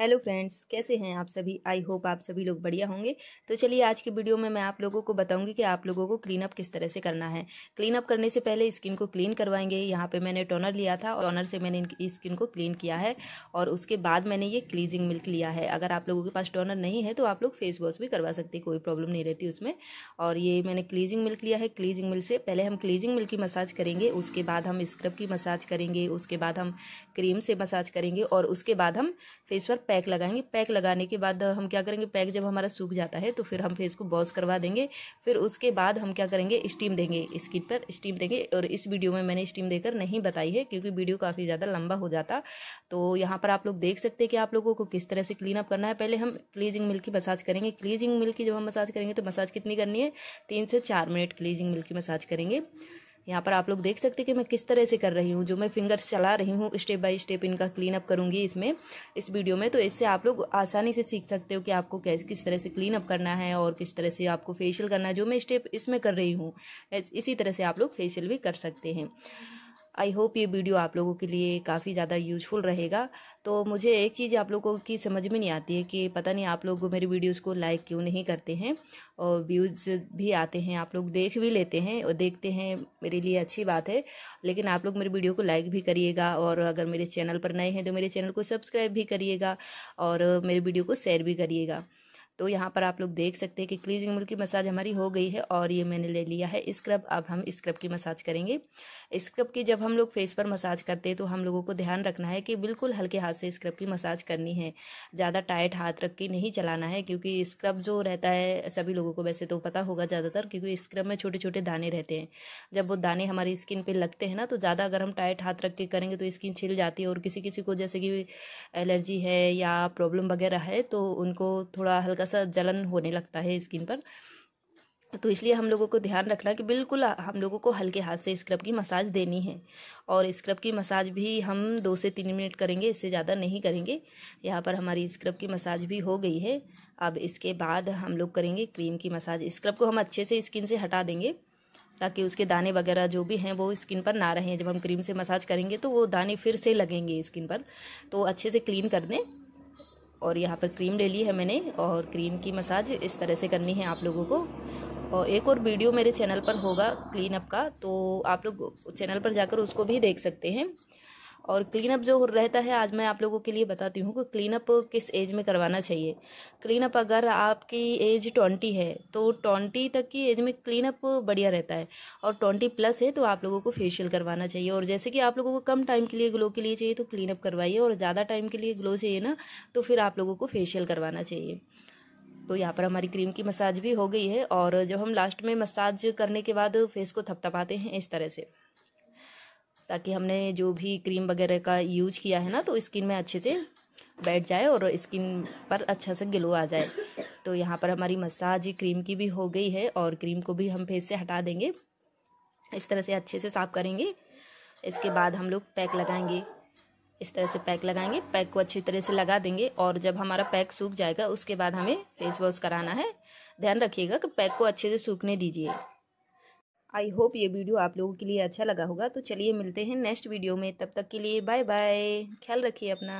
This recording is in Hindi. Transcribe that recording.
हेलो फ्रेंड्स कैसे हैं आप सभी आई होप आप सभी लोग बढ़िया होंगे तो चलिए आज की वीडियो में मैं आप लोगों को बताऊंगी कि आप लोगों को क्लीन अप किस तरह से करना है क्लीन अप करने से पहले स्किन को क्लीन करवाएंगे यहाँ पे मैंने टोनर लिया था और टोनर से मैंने स्किन को क्लीन किया है और उसके बाद मैंने ये क्लीजिंग मिल्क लिया है अगर आप लोगों के पास टोनर नहीं है तो आप लोग फेस वॉश भी करवा सकते कोई प्रॉब्लम नहीं रहती उसमें और ये मैंने क्लीजिंग मिल्क लिया है क्लीजिंग मिल्क से पहले हम क्लीजिंग मिल्क की मसाज करेंगे उसके बाद हम स्क्रब की मसाज करेंगे उसके बाद हम क्रीम से मसाज करेंगे और उसके बाद हम फेस पर पैक लगाएंगे पैक लगाने के बाद हम क्या करेंगे पैक जब हमारा सूख जाता है तो फिर हम फेस को वॉश करवा देंगे फिर उसके बाद हम क्या करेंगे स्टीम देंगे स्किन पर स्टीम देंगे और इस वीडियो में मैंने स्टीम देकर नहीं बताई है क्योंकि वीडियो काफ़ी ज़्यादा लंबा हो जाता तो यहाँ पर आप लोग देख सकते हैं कि आप लोगों को किस तरह से क्लीन अप करना है पहले हम क्लीजिंग मिल्क की मसाज करेंगे क्लीजिंग मिल्क की जब हम मसाज करेंगे तो मसाज कितनी करनी है तीन से चार मिनट क्लीजिंग मिल्क की मसाज करेंगे यहाँ पर आप लोग देख सकते हैं कि मैं किस तरह से कर रही हूँ जो मैं फिंगर्स चला रही हूँ स्टेप बाय स्टेप इनका क्लीन अप करूँगी इसमें इस वीडियो में तो इससे आप लोग आसानी से सीख सकते हो कि आपको किस तरह से क्लीन अप करना है और किस तरह से आपको फेशियल करना है जो मैं स्टेप इसमें कर रही हूँ इसी तरह से आप लोग फेशियल भी कर सकते हैं आई होप ये वीडियो आप लोगों के लिए काफ़ी ज़्यादा यूजफुल रहेगा तो मुझे एक चीज़ आप लोगों की समझ में नहीं आती है कि पता नहीं आप लोग मेरी वीडियोस को लाइक क्यों नहीं करते हैं और व्यूज़ भी आते हैं आप लोग देख भी लेते हैं और देखते हैं मेरे लिए अच्छी बात है लेकिन आप लोग मेरी वीडियो को लाइक भी करिएगा और अगर मेरे चैनल पर नए हैं तो मेरे चैनल को सब्सक्राइब भी करिएगा और मेरी वीडियो को शेयर भी करिएगा तो यहाँ पर आप लोग देख सकते हैं कि क्लीजिंग मूल की मसाज हमारी हो गई है और ये मैंने ले लिया है स्क्रब अब हम स्क्रब की मसाज करेंगे स्क्रब की जब हम लोग फेस पर मसाज करते हैं तो हम लोगों को ध्यान रखना है कि बिल्कुल हल्के हाथ से स्क्रब की मसाज करनी है ज़्यादा टाइट हाथ रख के नहीं चलाना है क्योंकि स्क्रब जो रहता है सभी लोगों को वैसे तो पता होगा ज़्यादातर क्योंकि स्क्रब में छोटे छोटे दाने रहते हैं जब वो दाने हमारी स्किन पर लगते हैं ना तो ज़्यादा अगर हम टाइट हाथ रख के करेंगे तो स्किन छिल जाती है और किसी किसी को जैसे कि एलर्जी है या प्रॉब्लम वगैरह है तो उनको थोड़ा हल्का सा जलन होने लगता है स्किन पर तो इसलिए हम लोगों को ध्यान रखना कि बिल्कुल हम लोगों को हल्के हाथ से स्क्रब की मसाज देनी है और स्क्रब की मसाज भी हम दो से तीन मिनट करेंगे इससे ज़्यादा नहीं करेंगे यहाँ पर हमारी स्क्रब की मसाज भी हो गई है अब इसके बाद हम लोग करेंगे क्रीम की मसाज स्क्रब को हम अच्छे से स्किन से हटा देंगे ताकि उसके दाने वगैरह जो भी हैं वो स्किन पर ना रहें जब हम क्रीम से मसाज करेंगे तो वो दाने फिर से लगेंगे स्किन पर तो अच्छे से क्लीन कर दें और यहाँ पर क्रीम ले ली है मैंने और क्रीम की मसाज इस तरह से करनी है आप लोगों को और एक और वीडियो मेरे चैनल पर होगा क्लीन अप का तो आप लोग चैनल पर जाकर उसको भी देख सकते हैं और क्लीनअप जो रहता है आज मैं आप लोगों के लिए बताती हूँ कि क्लीनअप किस एज में करवाना चाहिए क्लीनअप अगर आपकी एज ट्वेंटी है तो ट्वेंटी तक की एज में क्लीनअप बढ़िया रहता है और ट्वेंटी प्लस है तो आप लोगों को फेशियल करवाना चाहिए और जैसे कि आप लोगों को कम टाइम के लिए ग्लो के लिए चाहिए तो क्लीनअप करवाइए और ज़्यादा टाइम के लिए ग्लो चाहिए ना तो फिर आप लोगों को फेशियल करवाना चाहिए तो यहाँ पर हमारी क्रीम की मसाज भी हो गई है और जब हम लास्ट में मसाज करने के बाद फेस को थपथपाते हैं इस तरह से ताकि हमने जो भी क्रीम वगैरह का यूज किया है ना तो स्किन में अच्छे से बैठ जाए और स्किन पर अच्छा से ग्लो आ जाए तो यहाँ पर हमारी मसाज क्रीम की भी हो गई है और क्रीम को भी हम फेस से हटा देंगे इस तरह से अच्छे से साफ करेंगे इसके बाद हम लोग पैक लगाएंगे इस तरह से पैक लगाएंगे पैक को अच्छी तरह से लगा देंगे और जब हमारा पैक सूख जाएगा उसके बाद हमें फेस वॉश कराना है ध्यान रखिएगा कि पैक को अच्छे से सूखने दीजिए आई होप ये वीडियो आप लोगों के लिए अच्छा लगा होगा तो चलिए मिलते हैं नेक्स्ट वीडियो में तब तक के लिए बाय बाय ख्याल रखिए अपना